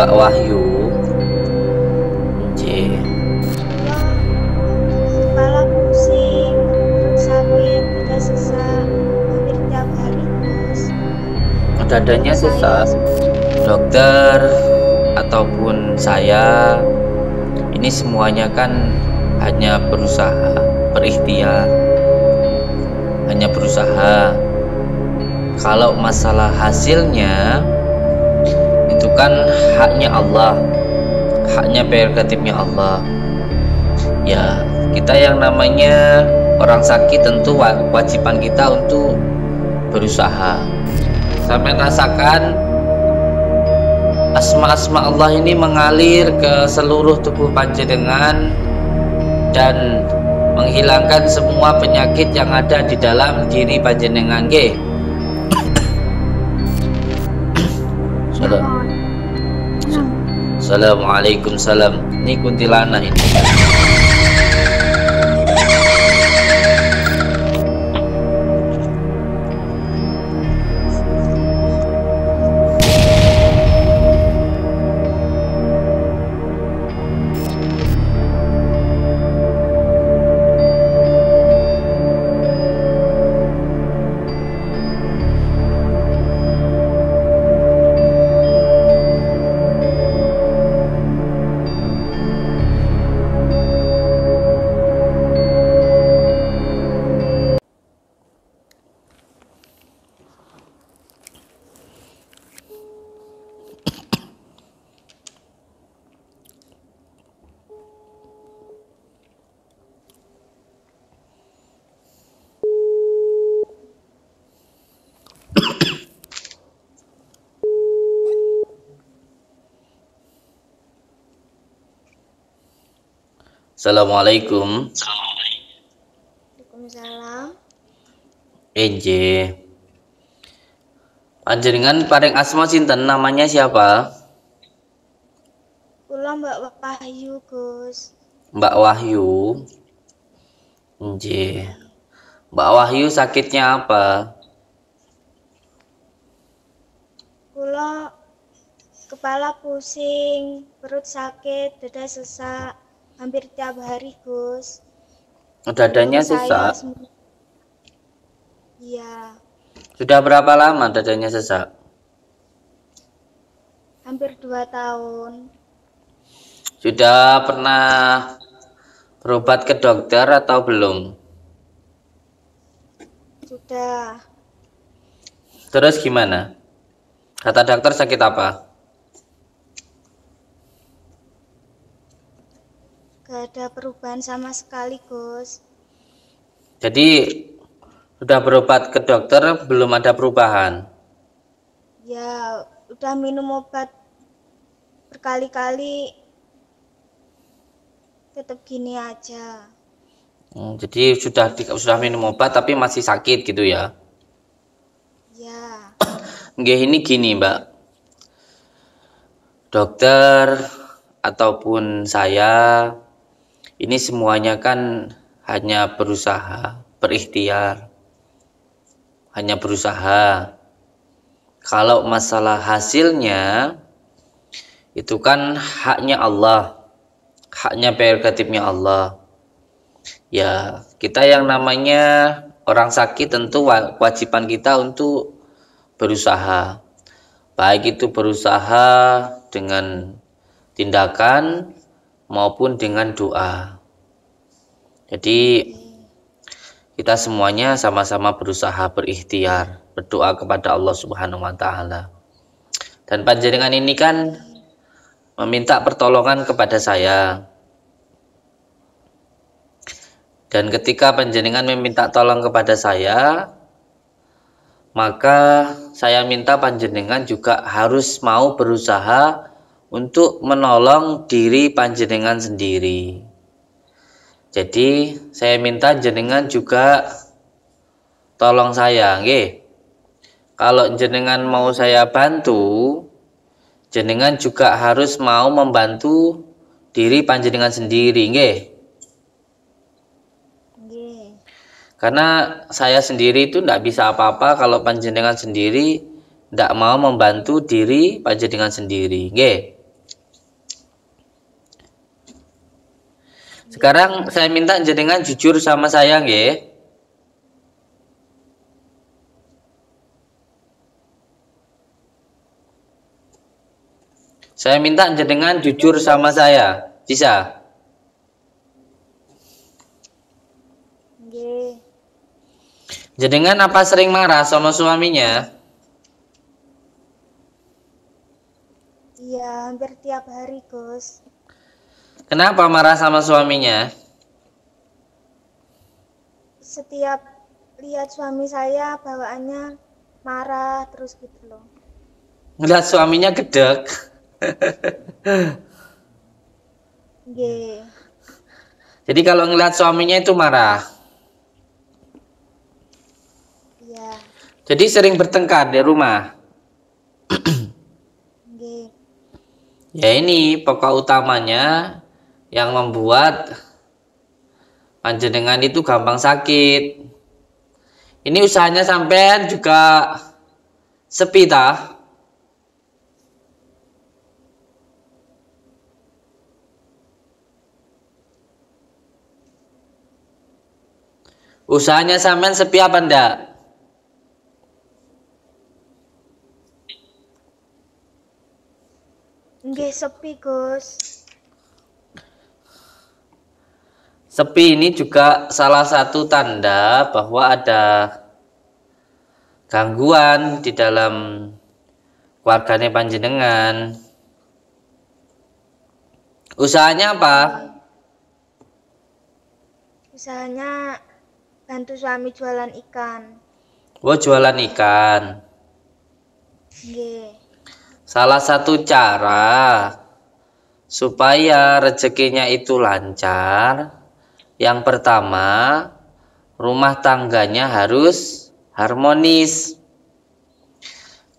Mbak Wahyu j. kepala pusing sakit udah sesak hampir tiap hari terus dadanya sesak dokter ataupun saya ini semuanya kan hanya berusaha berikhtiar hanya berusaha kalau masalah hasilnya kan haknya Allah haknya prerogatifnya Allah ya kita yang namanya orang sakit tentu wajiban kita untuk berusaha sampai rasakan asma-asma Allah ini mengalir ke seluruh tubuh panjenengan dan menghilangkan semua penyakit yang ada di dalam diri panjenengan geng. Assalamualaikum salam. Ini kuntilanak ini. Assalamualaikum. Waalaikumsalam. Enje, Panjenengan paling asma sinten namanya siapa? Kula Mbak Wahyu, Gus. Mbak Wahyu. Enje. Mbak Wahyu sakitnya apa? Kula kepala pusing, perut sakit, dada sesak hampir tiap hari Gus dadanya sesak iya sudah berapa lama dadanya sesak hampir dua tahun sudah pernah berobat ke dokter atau belum sudah terus gimana kata dokter sakit apa Gak ada perubahan sama sekali, Gus. Jadi sudah berobat ke dokter belum ada perubahan? Ya, udah minum obat berkali-kali tetap gini aja. Hmm, jadi sudah sudah minum obat tapi masih sakit gitu ya? Ya. Nggih ini gini Mbak, dokter ataupun saya ini semuanya kan hanya berusaha berikhtiar hanya berusaha kalau masalah hasilnya itu kan haknya Allah haknya prerogatifnya Allah ya kita yang namanya orang sakit tentu kewajiban kita untuk berusaha baik itu berusaha dengan tindakan maupun dengan doa. Jadi kita semuanya sama-sama berusaha berikhtiar, berdoa kepada Allah Subhanahu wa taala. Dan panjenengan ini kan meminta pertolongan kepada saya. Dan ketika panjenengan meminta tolong kepada saya, maka saya minta panjenengan juga harus mau berusaha untuk menolong diri panjenengan sendiri. Jadi saya minta jenengan juga tolong saya, nggih. Kalau jenengan mau saya bantu, jenengan juga harus mau membantu diri panjenengan sendiri, nggih. Karena saya sendiri itu tidak bisa apa-apa kalau panjenengan sendiri tidak mau membantu diri panjenengan sendiri, nggih. Sekarang saya minta jenengan jujur sama saya nggih. Saya minta jenengan jujur sama saya. Bisa? Jenengan apa sering marah sama suaminya? Iya, hampir tiap hari, Gus. Kenapa marah sama suaminya? Setiap lihat suami saya bawaannya marah terus gitu loh. Lihat suaminya gedek. Jadi kalau ngelihat suaminya itu marah. Ya. Jadi sering bertengkar di rumah. Ya ini pokok utamanya yang membuat panjenengan itu gampang sakit. Ini usahanya sampean juga sepi ta? Usahanya sampean sepi apa ndak? Nggih sepi, Gus. Sepi ini juga salah satu tanda bahwa ada gangguan di dalam keluarganya panjenengan. Usahanya apa? Usahanya bantu suami jualan ikan. Oh, jualan ikan. Yeah. Salah satu cara supaya rezekinya itu lancar yang pertama, rumah tangganya harus harmonis.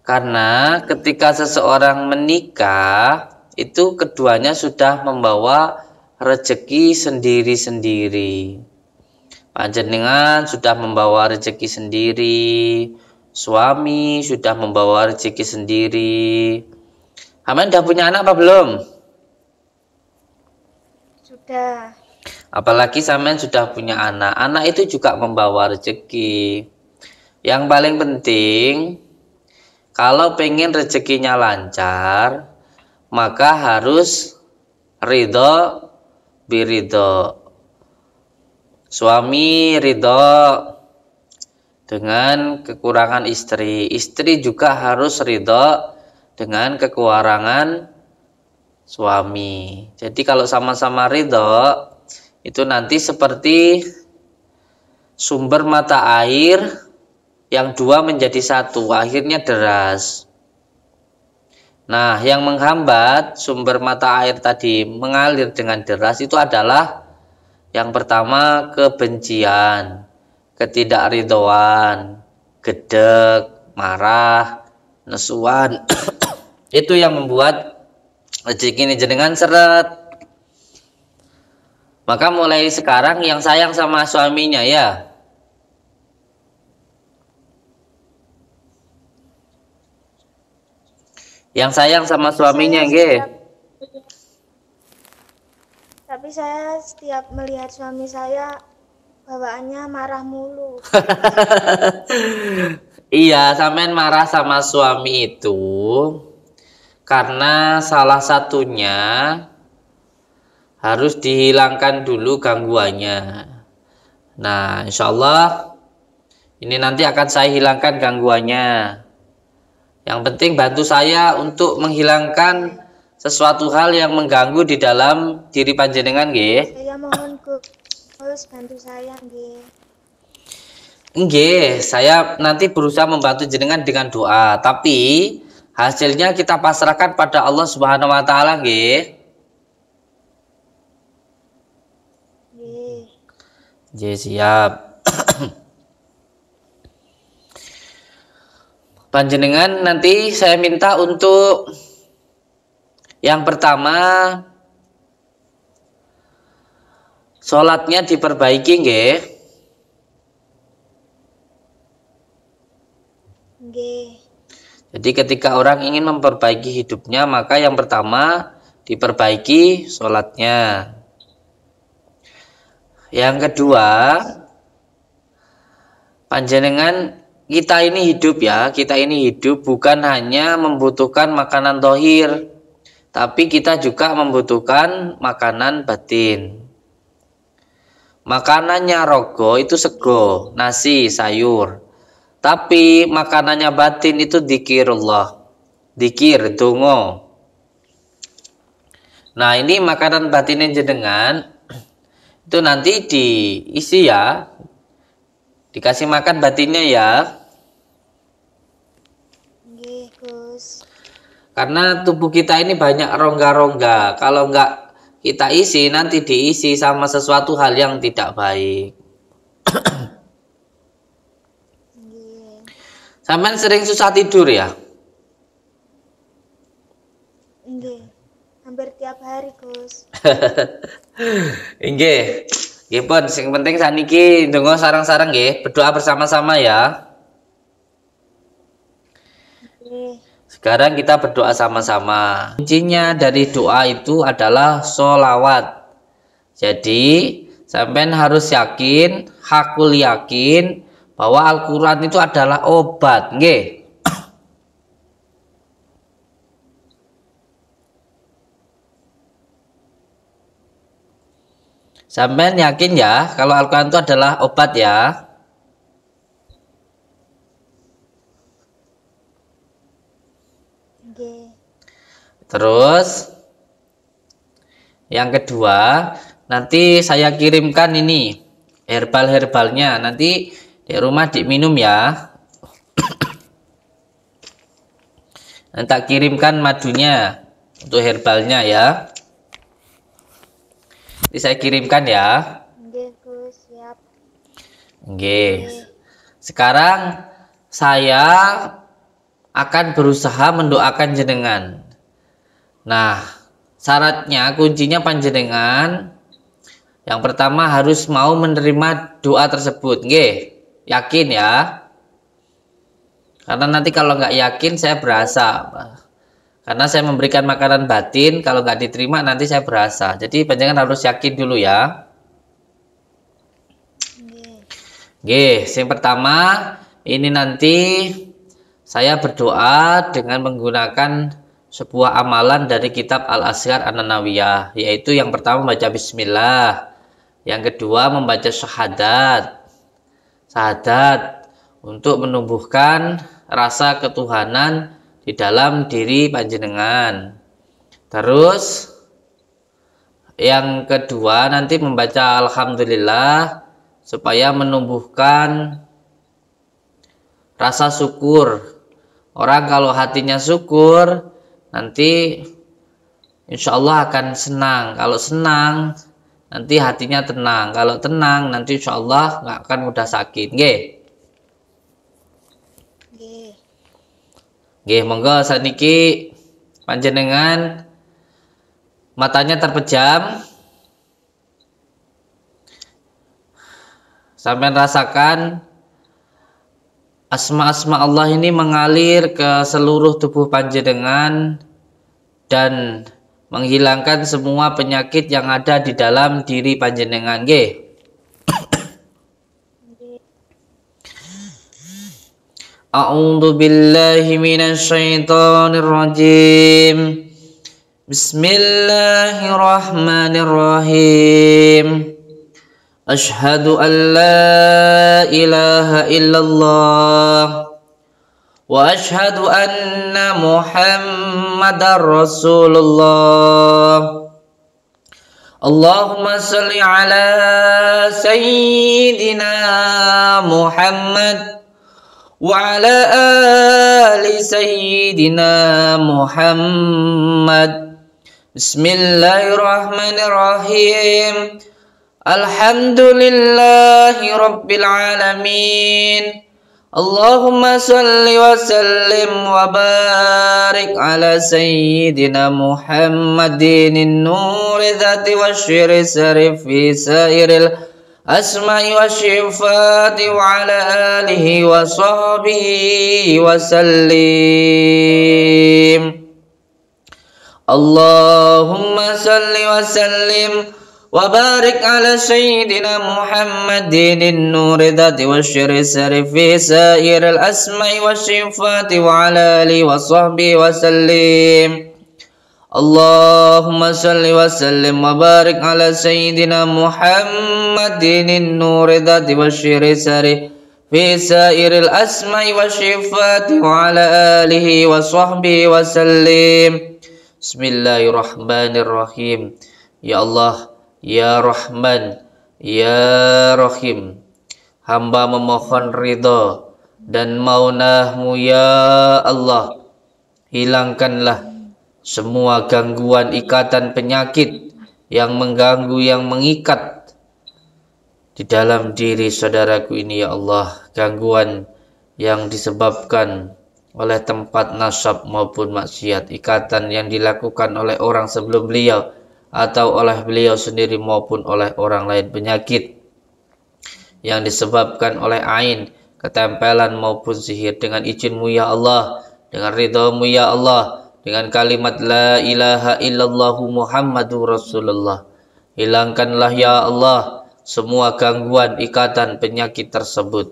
Karena ketika seseorang menikah, itu keduanya sudah membawa rezeki sendiri-sendiri. Panjenengan sudah membawa rezeki sendiri, suami sudah membawa rezeki sendiri. Aman sudah punya anak apa belum? Sudah. Apalagi sampean sudah punya anak. Anak itu juga membawa rezeki. Yang paling penting kalau pengen rezekinya lancar, maka harus ridho birido. Suami ridho dengan kekurangan istri. Istri juga harus ridho dengan kekurangan suami. Jadi kalau sama-sama ridho, itu nanti seperti sumber mata air yang dua menjadi satu akhirnya deras nah yang menghambat sumber mata air tadi mengalir dengan deras itu adalah yang pertama kebencian ketidakridoan gedek marah nesuan itu yang membuat rezeki ini jenengan seret maka mulai sekarang yang sayang sama suaminya ya. Yang sayang sama suaminya, Ge. Tapi saya setiap melihat suami saya bawaannya marah mulu. iya, sampean marah sama suami itu karena salah satunya harus dihilangkan dulu gangguannya. Nah, insya Allah ini nanti akan saya hilangkan gangguannya. Yang penting bantu saya untuk menghilangkan sesuatu hal yang mengganggu di dalam diri panjenengan Ge. Saya mohon Guk, harus bantu saya Ge. Nggih, saya nanti berusaha membantu jenengan dengan doa, tapi hasilnya kita pasrahkan pada Allah Subhanahu wa taala nggih. J siap. Panjenengan nanti saya minta untuk yang pertama sholatnya diperbaiki nggih. Jadi ketika orang ingin memperbaiki hidupnya maka yang pertama diperbaiki sholatnya. Yang kedua, panjenengan kita ini hidup ya, kita ini hidup bukan hanya membutuhkan makanan tohir, tapi kita juga membutuhkan makanan batin. Makanannya rogo itu sego, nasi, sayur. Tapi makanannya batin itu dikirullah, dikir, dungo. Nah ini makanan batinnya jenengan itu nanti diisi ya dikasih makan batinnya ya karena tubuh kita ini banyak rongga-rongga kalau enggak kita isi nanti diisi sama sesuatu hal yang tidak baik Sampai sering susah tidur ya? Enggak, Hampir tiap hari, Gus. Inggih. Nggih pun sing penting saniki tunggu sarang-sarang nggih, berdoa bersama-sama ya. Sekarang kita berdoa sama-sama. Kuncinya dari doa itu adalah solawat. Jadi, sampean harus yakin, hakul yakin bahwa Al-Quran itu adalah obat. Nggih. Sampai yakin ya kalau Al-Quran itu adalah obat ya? Terus yang kedua, nanti saya kirimkan ini herbal-herbalnya. Nanti di rumah diminum ya. Nanti kirimkan madunya untuk herbalnya ya. Jadi saya kirimkan ya. Oke. Sekarang saya akan berusaha mendoakan jenengan. Nah, syaratnya kuncinya panjenengan yang pertama harus mau menerima doa tersebut, Oke, Yakin ya? Karena nanti kalau nggak yakin saya berasa karena saya memberikan makanan batin kalau nggak diterima nanti saya berasa jadi panjangan harus yakin dulu ya Oke, yang pertama ini nanti saya berdoa dengan menggunakan sebuah amalan dari kitab al Asy'ar an Nawiyah, yaitu yang pertama membaca bismillah, yang kedua membaca syahadat. Syahadat untuk menumbuhkan rasa ketuhanan di dalam diri panjenengan. Terus yang kedua nanti membaca alhamdulillah supaya menumbuhkan rasa syukur. Orang kalau hatinya syukur nanti insya Allah akan senang. Kalau senang nanti hatinya tenang. Kalau tenang nanti insya Allah nggak akan mudah sakit. Nggih. Nggih, monggo saniki panjenengan matanya terpejam. Sampai rasakan asma-asma Allah ini mengalir ke seluruh tubuh panjenengan dan menghilangkan semua penyakit yang ada di dalam diri panjenengan. Nggih. أعوذ بالله من الشيطان الرجيم بسم الله الرحمن الرحيم أشهد أن لا إله إلا الله وأشهد أن محمد رسول الله اللهم صل على سيدنا محمد وعلى آل سيدنا محمد بسم الله الرحمن الرحيم الحمد لله رب العالمين اللهم صل وسلم وبارك على سيدنا محمد النور ذات سر في سائر الأرض أسماء والشفاء وعلى آله وصحبه وسلم اللهم صل وسلم وبارك على سيدنا محمد النور ذات والشر السر في سائر الأسماء والصفات وعلى آله وصحبه وسلم Allahumma salli wa sallim wa barik ala sayyidina Muhammadin nuri dhati wa syiri sari fi sairil asma'i wa syifati wa ala alihi wa sahbihi wa sallim Bismillahirrahmanirrahim Ya Allah, Ya Rahman, Ya Rahim Hamba memohon ridho dan maunahmu Ya Allah Hilangkanlah semua gangguan ikatan penyakit yang mengganggu yang mengikat di dalam diri saudaraku ini ya Allah gangguan yang disebabkan oleh tempat nasab maupun maksiat ikatan yang dilakukan oleh orang sebelum beliau atau oleh beliau sendiri maupun oleh orang lain penyakit yang disebabkan oleh ain ketempelan maupun sihir dengan izinmu ya Allah dengan ridhamu ya Allah dengan kalimat La ilaha illallah Muhammadur Rasulullah. Hilangkanlah ya Allah semua gangguan ikatan penyakit tersebut.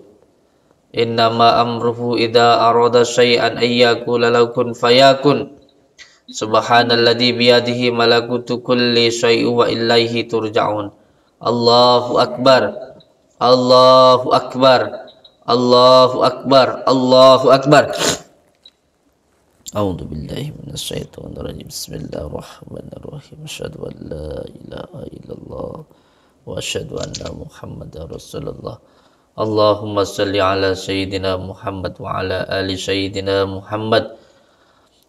Innama amruhu idza arada syai'an ayyakula kun fayakun. Subhanalladzi biyadihi malakutu kulli syai'in wa ilaihi turja'un. Allahu akbar. Allahu akbar. Allahu akbar. Allahu akbar. Allahu akbar. أعوذ بالله من الشيطان الرجيم بسم الله الرحمن الرحيم أشهد أن لا إله إلا الله وأشهد أن محمدا رسول الله اللهم صل على سيدنا محمد وعلى آل سيدنا محمد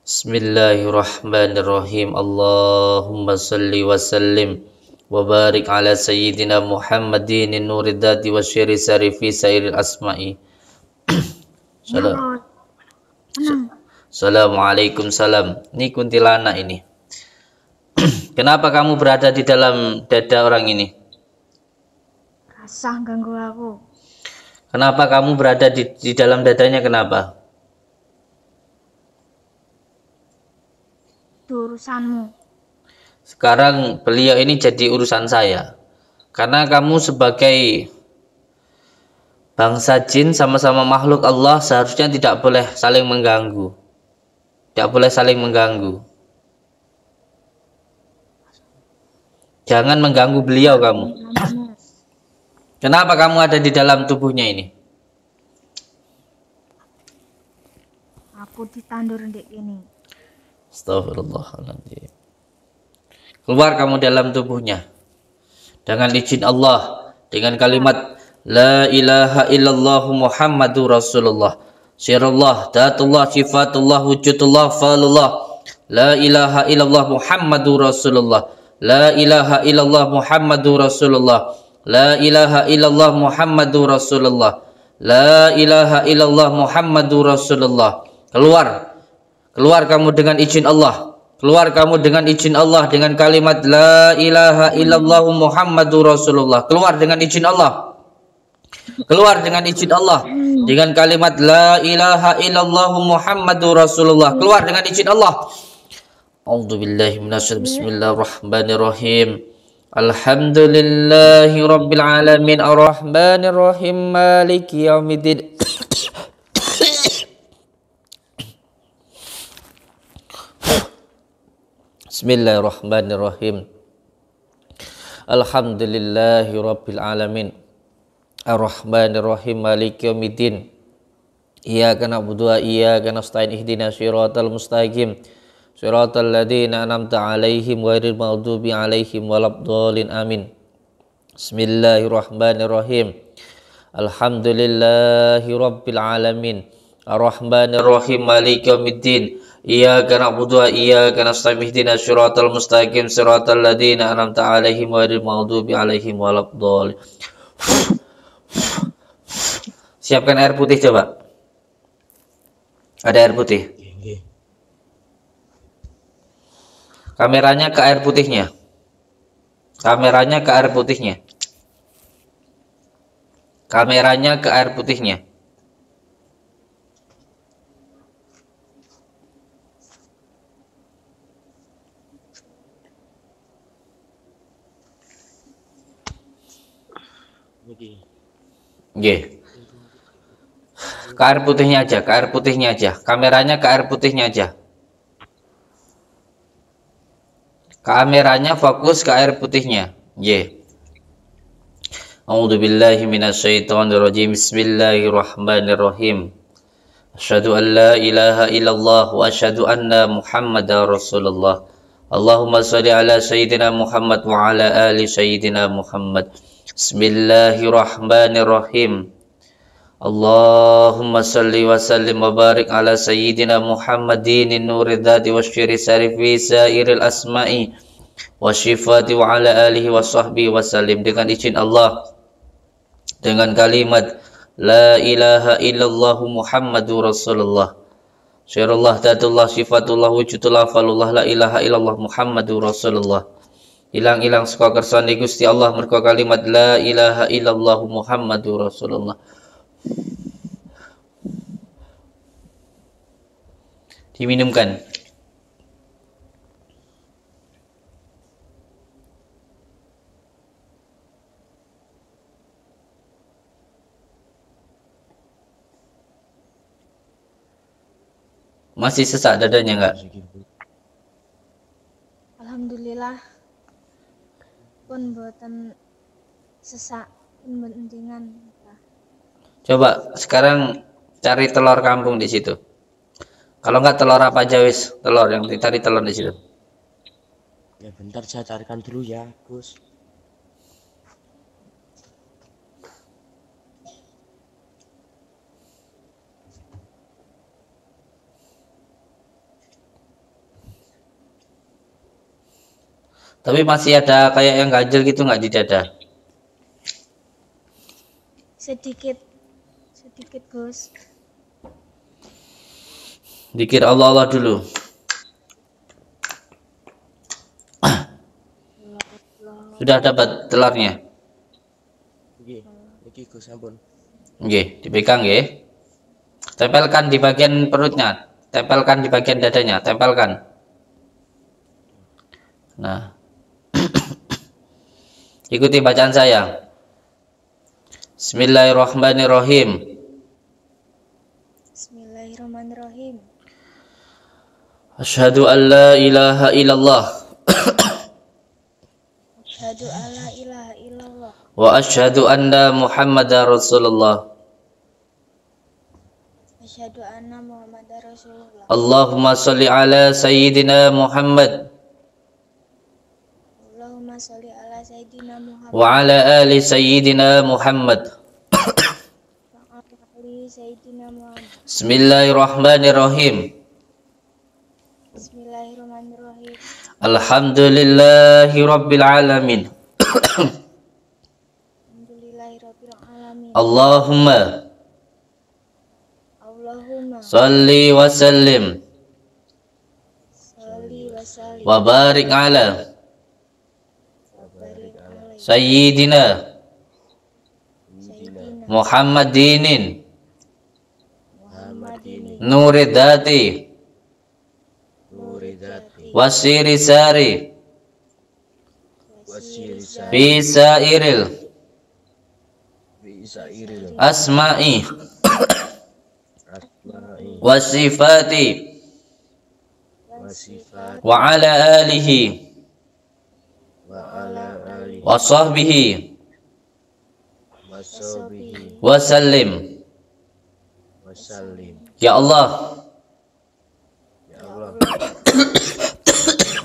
بسم الله الرحمن الرحيم اللهم صل وسلم وبارك على سيدنا محمد النور الذاتي والشير ساري في سير الأسماء سلام Assalamualaikum salam. Ini kuntilanak ini. Kenapa kamu berada di dalam dada orang ini? Rasah ganggu aku. Kenapa kamu berada di, di dalam dadanya? Kenapa? Itu urusanmu. Sekarang beliau ini jadi urusan saya. Karena kamu sebagai bangsa jin sama-sama makhluk Allah seharusnya tidak boleh saling mengganggu. Tidak boleh saling mengganggu. Jangan mengganggu beliau kamu. Kenapa kamu ada di dalam tubuhnya ini? Aku ditandur dek ini. Astagfirullahaladzim. Keluar kamu dalam tubuhnya. Dengan izin Allah. Dengan kalimat La ilaha illallah Muhammadur Rasulullah sirullah datullah sifatullah wujudullah falullah la ilaha illallah muhammadur rasulullah la ilaha illallah muhammadur rasulullah la ilaha illallah muhammadur rasulullah la ilaha illallah muhammadur rasulullah keluar keluar kamu dengan izin Allah keluar kamu dengan izin Allah dengan kalimat la ilaha illallah muhammadur rasulullah keluar dengan izin Allah keluar dengan izin Allah dengan kalimat la ilaha illallah muhammadur rasulullah keluar dengan izin Allah A'udzubillahi minasyaitonir bismillahirrahmanirrahim Alhamdulillahi rabbil alamin arrahmanirrahim maliki yaumiddin Bismillahirrahmanirrahim Alhamdulillahi rabbil alamin Ar-Rahmanir-Rahim Maliki Yawmiddin Iyyaka na'budu wa iyyaka nasta'in ihdinas siratal mustaqim siratal ladzina an'amta 'alaihim ghairil maghdubi 'alaihim waladdallin amin Bismillahirrahmanirrahim Alhamdulillahi rabbil alamin Ar-Rahmanir-Rahim Maliki Yawmiddin Iyyaka na'budu wa iyyaka nasta'in ihdinas siratal mustaqim siratal ladzina an'amta 'alaihim ghairil maghdubi 'alaihim waladdallin Siapkan air putih coba. Ada air putih. Kameranya ke air putihnya. Kameranya ke air putihnya. Kameranya ke air putihnya. Nggih. Ke air putihnya aja, ke air putihnya aja. Kameranya ke air putihnya aja. Kameranya fokus ke air putihnya. Nggih. A'udzu billahi minasyaitonir rajim. Bismillahirrahmanirrahim. Asyhadu an la ilaha illallah wa asyhadu anna Muhammadar Rasulullah. Allahumma shalli ala sayyidina Muhammad wa ala ali sayyidina Muhammad. Bismillahirrahmanirrahim. Allahumma salli wa sallim wa barik ala sayyidina Muhammadin nuridati wa syiri sarifi sairil asma'i wa syifati wa ala alihi wa sahbihi wa sallim dengan izin Allah dengan kalimat la ilaha illallah Muhammadur Rasulullah Syarullah datullah syifatullah wujudullah falullah la ilaha illallah Muhammadur Rasulullah ilang-ilang suka kersane Gusti Allah mergo kalimat la ilaha illallah Muhammadur Rasulullah diminumkan masih sesak dadanya enggak Alhamdulillah pun buatan sesak pun pentingan coba sekarang cari telur kampung di situ kalau enggak telur apa aja wis telur yang ditarik telur di situ ya bentar saya carikan dulu ya Gus Tapi masih ada kayak yang ganjel gitu nggak di dada? Sedikit, sedikit Gus. Dikir Allah Allah dulu. Sudah dapat telurnya? Oke, dipegang ya. Tempelkan di bagian perutnya, tempelkan di bagian dadanya, tempelkan. Nah, Ikuti bacaan saya. Bismillahirrahmanirrahim. Bismillahirrahmanirrahim. Asyhadu an la ilaha illallah. Asyhadu an la ilaha illallah. Wa asyhadu anna Muhammadar Rasulullah. Asyhadu anna Muhammadar Rasulullah. Allahumma shalli ala sayyidina Muhammad. waalaikumsalam ala ali sayyidina Muhammad. Bismillahirrahmanirrahim. Bismillahirrahmanirrahim. Alhamdulillahi rabbil alamin. Allahumma Allahumma salli wa sallim salli wa sallim wa barik ala سيدنا محمد دين نور ذاتي والسير ساري في سائر الأسماء والصفات وعلى آله wa sahbihi wa sallim Ya Allah Ya Allah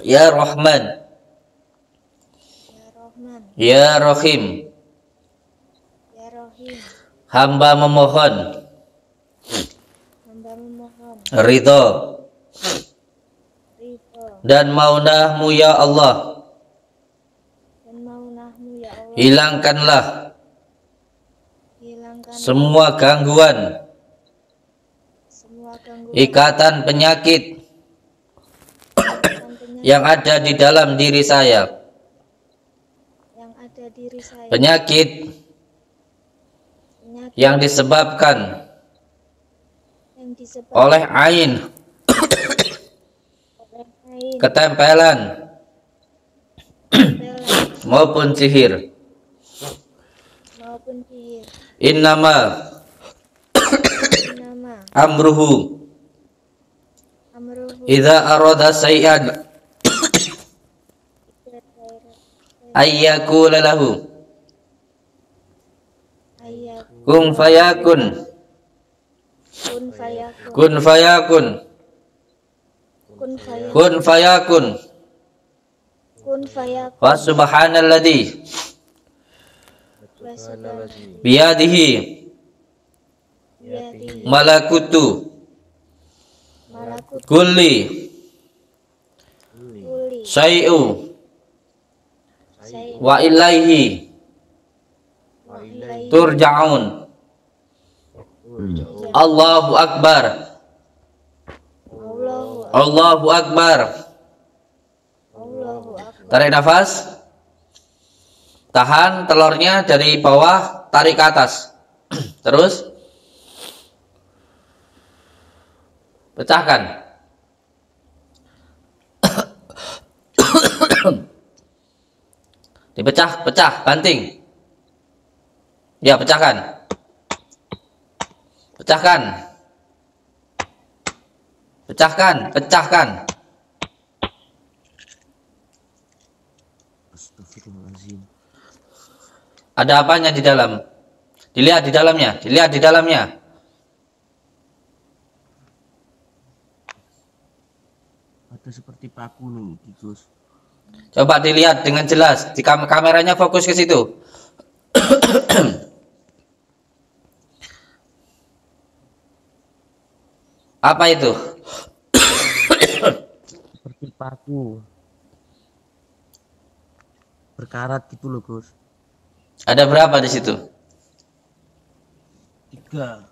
Ya Rahman Ya Rahim Ya Rahim Hamba memohon Hamba memohon Ridho dan maunahmu ya Allah hilangkanlah semua gangguan ikatan penyakit yang ada di dalam diri saya penyakit yang disebabkan oleh ain ketempelan maupun sihir innama amruhu idza arada sayyan ayyakula lahu kun fayakun kun fayakun kun fayakun kun fayakun wa subhanalladzi Biadihi. Malakutu. Kulli. Syai'u. Wa ilaihi. Turja'un. Allahu Akbar. Allahu Akbar. Tarik nafas tahan telurnya dari bawah tarik ke atas terus pecahkan dipecah pecah banting ya pecahkan pecahkan pecahkan pecahkan Ada apanya di dalam? Dilihat di dalamnya, dilihat di dalamnya. Ada seperti paku nih, Gus. Coba dilihat dengan jelas, di kam kameranya fokus ke situ. Apa itu? seperti paku. Berkarat gitu loh, Gus. Ada berapa di situ? Tiga.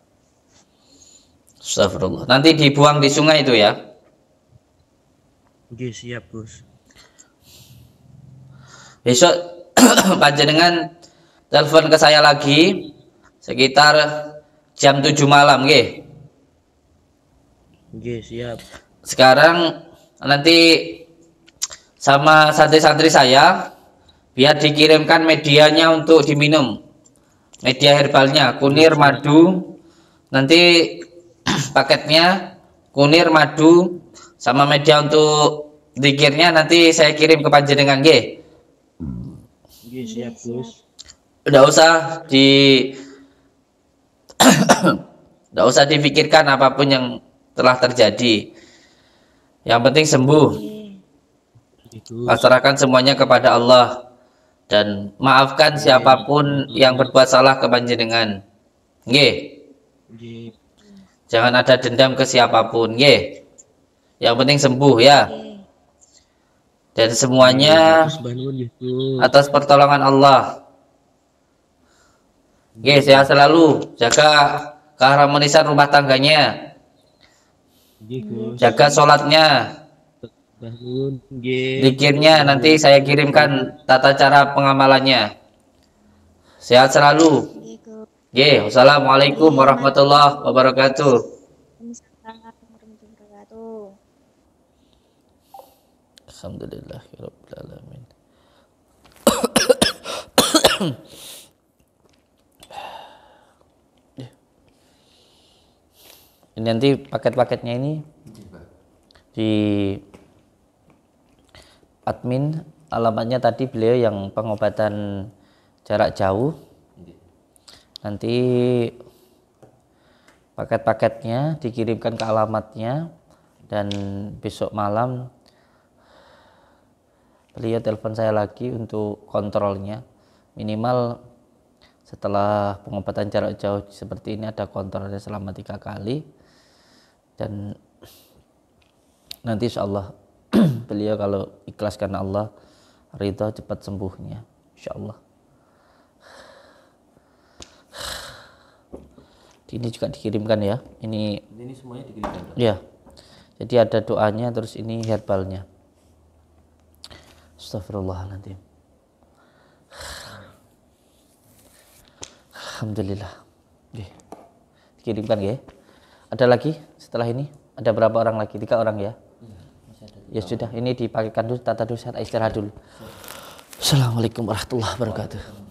Astagfirullah. Nanti dibuang di sungai itu ya? Oke, siap, Gus. Besok panjenengan telepon ke saya lagi sekitar jam 7 malam, nggih. Oke, siap. Sekarang nanti sama santri-santri saya biar dikirimkan medianya untuk diminum media herbalnya kunir madu nanti paketnya kunir madu sama media untuk dikirnya nanti saya kirim ke panjenengan G siap udah usah di udah usah dipikirkan apapun yang telah terjadi yang penting sembuh pasrahkan semuanya kepada Allah dan maafkan iya, iya. siapapun yang berbuat salah ke panjenengan. Nggih. Jangan ada dendam ke siapapun, nggih. Yang penting sembuh ya. Iya. Dan semuanya ya, atas pertolongan Allah. Nggih, saya selalu. Jaga keharmonisan rumah tangganya. Jaga sholatnya Dikirnya nanti saya kirimkan tata cara pengamalannya. Sehat selalu. Ye, wassalamualaikum warahmatullahi wabarakatuh. Alhamdulillahirobbilalamin. Ini nanti paket-paketnya ini di admin alamatnya tadi beliau yang pengobatan jarak jauh nanti paket-paketnya dikirimkan ke alamatnya dan besok malam beliau telepon saya lagi untuk kontrolnya minimal setelah pengobatan jarak jauh seperti ini ada kontrolnya selama tiga kali dan nanti insya Allah beliau kalau ikhlas karena Allah Rita cepat sembuhnya insya Allah. ini juga dikirimkan ya ini ini semuanya dikirimkan ya jadi ada doanya terus ini herbalnya Astagfirullahaladzim Alhamdulillah dikirimkan ya ada lagi setelah ini ada berapa orang lagi tiga orang ya Ya sudah, ini dipakaikan dulu, tata dulu, saya istirahat dulu. Assalamualaikum warahmatullahi wabarakatuh.